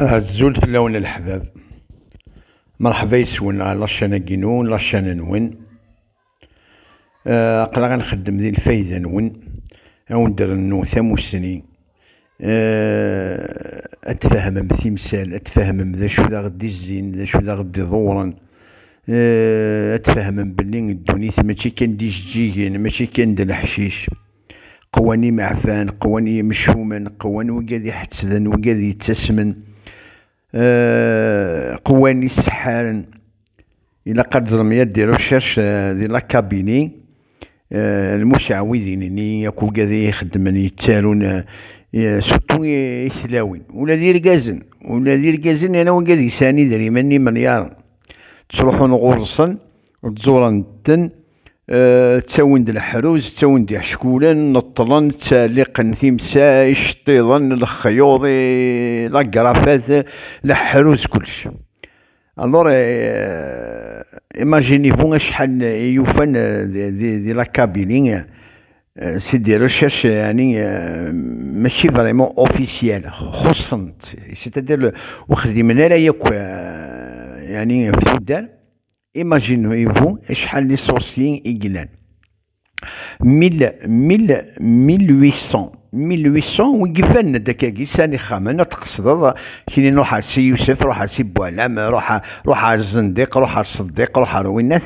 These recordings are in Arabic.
آه، الزول في اللون الحباب مرحبا يسون على آه، لاشانا كينون لاشانا نون أقلا آه، غنخدم ذي الفايزة نون أو ندير النوثة مسني أتفهم مثيمسال أتفهم ذا شو ذا غدي الزين ذا شو ذا غدي ظورا أتفهم بلي الدونيت ماشي كان ديش جيجين ماشي كان دي الحشيش قواني معفان قواني مشوما قواني وقاد يحتسدن وقاد يتسمن آه، قواني السحارن الى قد زرميات ديرو الشرش آه، دي لاكابيني آه، المشعوذين اللي يكو كذا يخدمن يتالون سوتو يسلاوين ولا دير كازن ولا دير كازن انا وكذا يساني مني مليار تروحون غرصن وتزورن تن تاوند الحروز تاوند شكولا نطلن تاليق تيمسا الشطيضن الخيوضي لاكرافاز الحروز كلش الور ايماجيني فون شحال يوفان دي دي لا سي دي ريشيرش يعني آه، ماشي فريمون اوفيسيال خصنت سيتادير وخدمنا لا ياك يعني في الدار Imaginez-vous, شحال لي سوسيين يقلان 1000 1800 1800 وقفلنا دكاكي ساني خامن تقصد كي نروح على سي يوسف روح على سي بوعلام روح روح على الزنديق روح على الصديق روح على وينات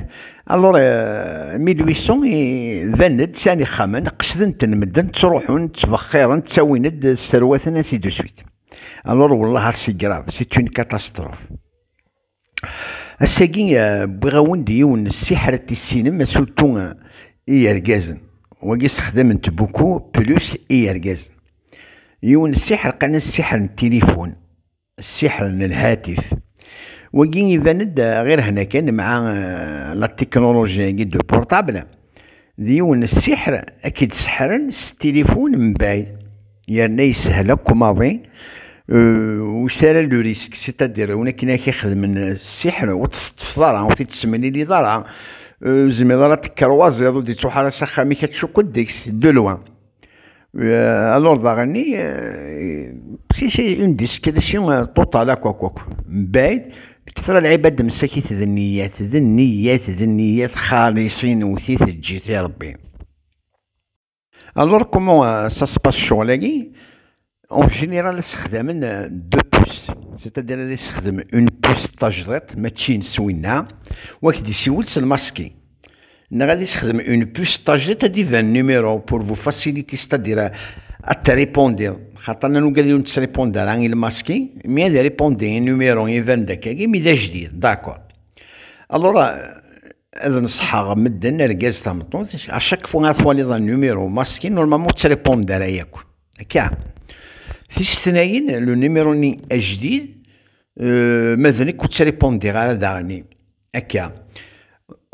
الور 1800 فند ساني خامن قصدن تنمدن تروحون تفخيرن تساوين سي دو سويت الور والله سي كراف سي اون كاتاستروف الساقي بغا وندي ون السحر تي السينما سوتو اي ارجازن وكي استخدمت بوكو بلوس اي ارجازن يون السحر قنا السحر التليفون السحر الهاتف وكي يفند غير هنا كان مع لا تكنولوجيا دو بورتابل ديون السحر اكيد سحرا التليفون من بعيد يعني يسهلك ماضي وسال لو ريسك سيتادير ولكن كيخدم السحر و ضرعه وتتسمني لي ضرعه زمي ضرا و ودي تروح على سخامي كتشكل ديكس دو لوان الور ضاغني سي سي اون ديسكريسيون توتال كوا كوا بعيد كثر العباد مساكيت ذا ذنيات ذنيات خالصين و النيات خالصين وثيث تجي ربي الور كومون سا سباس الشغل اون جينيرال استخداما دو بوس سيتادير اللي يستخدم اون بوس تجريط ماشي نسوينها واكد يسول الماسكي انا غادي يستخدم اون بوس تجريط هادي فان نيميرو بور فو فاسيليتي ستادير اتريبوندير خاطر انا نقدر نتريبوندير عن الماسكي مي هذا ريبوندي نيميرو يفان داكاكي مي دا جديد داكور الورا اذا نصحى مدن الكاز تاع مطوز اشاك فوا ذا النيميرو ماسكي نورمالمون تريبوندير ياكل هكا في السنين لو نيميروني الجديد أه مازال كنت ريبوندي على داغني هكا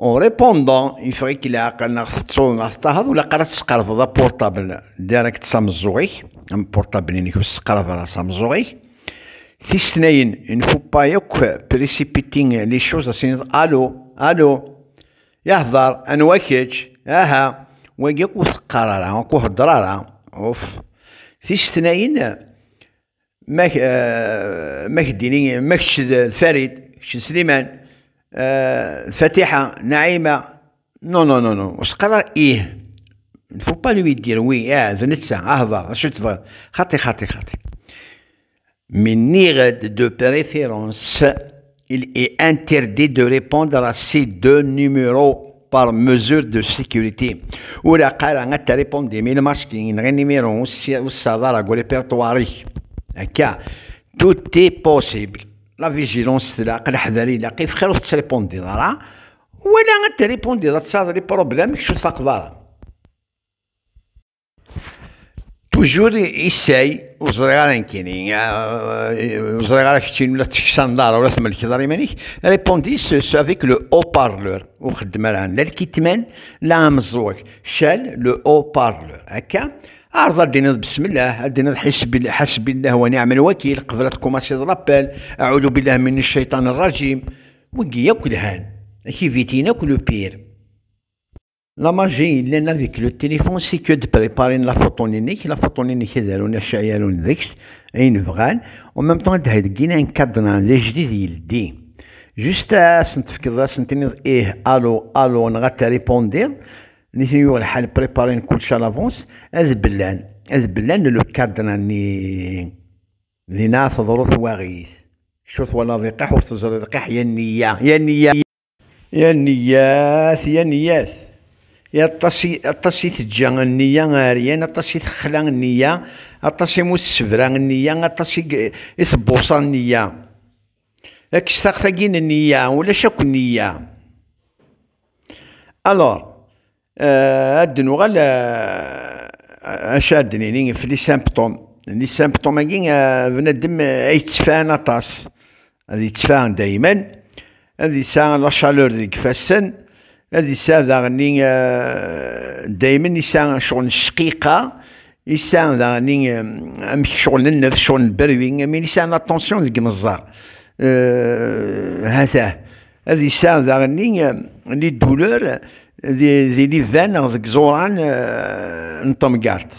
اون ريبوندون يفري كي عقلنا خصو نستهض ولا قرات تقرفض بورطابل ديريكت سامزوغي ام بورطابل انك سقرف على سامزوغي السنين سناين فو با يوك بريسيبيتين لي شوز الو الو يهضر واكيتش اها واقيك وثقرارا وكو هضرارا اوف في السنين mais ماك ديني ماك non, de il est interdit de répondre à ces deux numéros par mesure de sécurité. Ou la répondu, mais le masque numéro, هكا توتي بوسيبل لا فيجيلونس العقل الحذري لاقي في خير تريبوندي راه ولا تريبوندي راه تصاد لي بروبليم شو تقدر توجور يساي وزري غير كيني وزري غير كتشين ولا تكسان دار ولا ثمن كدار يمانيك ريبوندي سو افيك لو او بارلور وخدم لا الكتمان لا مزوك شال لو او بارلور هكا عرض الدين بسم الله الدين حسب حسب الله ونعم الوكيل قفلت كوماسي درابيل اعوذ بالله من الشيطان الرجيم وكي ياكل هان فيتينا كلو بير لا ماجي اللي انا لو تيليفون سي كو دو بريباري لا فوتونينيك لا فوتونينيك دارونا شعيالون ذيكس اين فغان و ميم طون هاد كينا انكادنا لي جديد يلدي جوست سنتفكر سنتني ايه الو الو نغا تريبوندير نيتني يوغ الحال بريبارين كلشي لافونس از بلان از بلان لو كادر ني دينا تضرو ثواغيث ولا ثوالا ذيقاح وتجري ذيقاح يا النية يا النية يا النياس يا النياس يا الطاسي الطاسي تجا النية عاريان الطاسي تخلا النية الطاسي مسبرا النية الطاسي يثبوصا النية اكستاغ ثاقين النية ولا شاك النية الور آه، أدن وغلا آه، آه، أشادني يعني في لي سامبتوم لي سامبتوم اجين بنادم يتفان أطاس هادي يتفان دايما هادي سا لا شالور ديك فاسن هادي سا داغني دايما يسا شغل الشقيقة يسا داغني أمشي شغل النف شغل البروين مي يسا لاتونسيون ديك مزار هذا هادي سا داغني لي دولور لي فان ذك زوران آه نطمقارت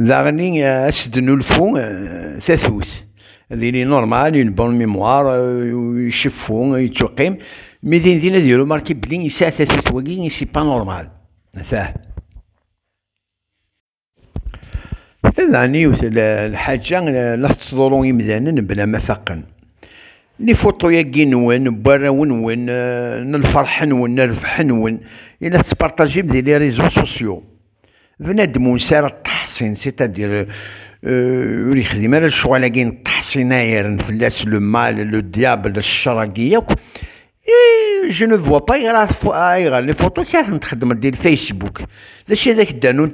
ذاغني اسد نولفو آه ثاثوث لي نورمال اون بون ميموار يشفو يتوقيم مي زين زين نديرو ماركي بلي ساسوس ثاثوث واكي سي با نورمال ثاه ذاني الحاجة لا تضرون يمدانن بلا ما فقن لي فوتو ياكي نون بوراو ون الفرح نون الربح نون الى تبارطاجي دي لي ريزو سوسيو بنادم ونسار التحصين سيتادير ور يخدم على الشغل كاين التحصين ايرن نفلاس لو مال لو ديابل الشراكي ياك جو نو فوا با غير لي فوتو كاع تخدم ديال فيسبوك داكشي هذاك دانون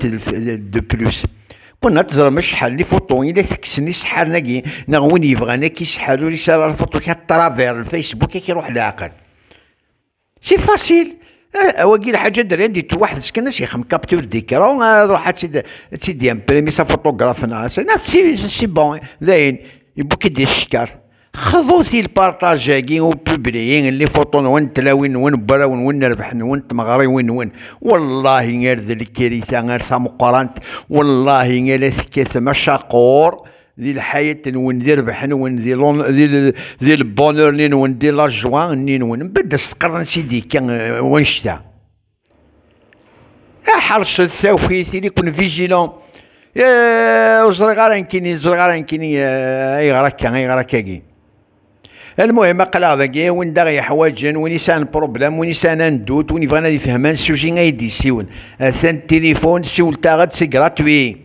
دو بلوس كنا تزرم شحال لي فوتو الا تكسني شحال ناكي نا وين كي كيسحالو لي الفوتو كي كاترافير الفيسبوك كيروح العقل سي فاسيل واقي الحاجه دري عندي واحد شي خم كابتور ديكرا روح تسيدي تسيدي امبريمي سا فوتوغرافنا سي سي بون زين يبوك يدير الشكر خذوا سي البارطاجاكي وبوبليين اللي فوطون وين تلاوين وين براون وين نربحن وين تمغري وين وين والله غير ذلك الكارثه غير سامقرانت والله غير سكاس ما شاقور ذي الحياة نون ذي ربحن نون ذي لون ذي ذي البونور اللي نون ذي لاجوان نين اللي نون بدا استقرن سيدي كان وين شتا حرص الساوخي سيدي كون فيجيلون وزرغارن كيني زرغارن كيني آه، اي غراكا اي غراكا كي المهم قلا ذاكي وين دا غيحوايج وين يسان بروبلام وين يسان اندوت وين يبغينا يفهمان السوجي غيدي سيون الثان آه، تيليفون سيول تاغت سي غراتوي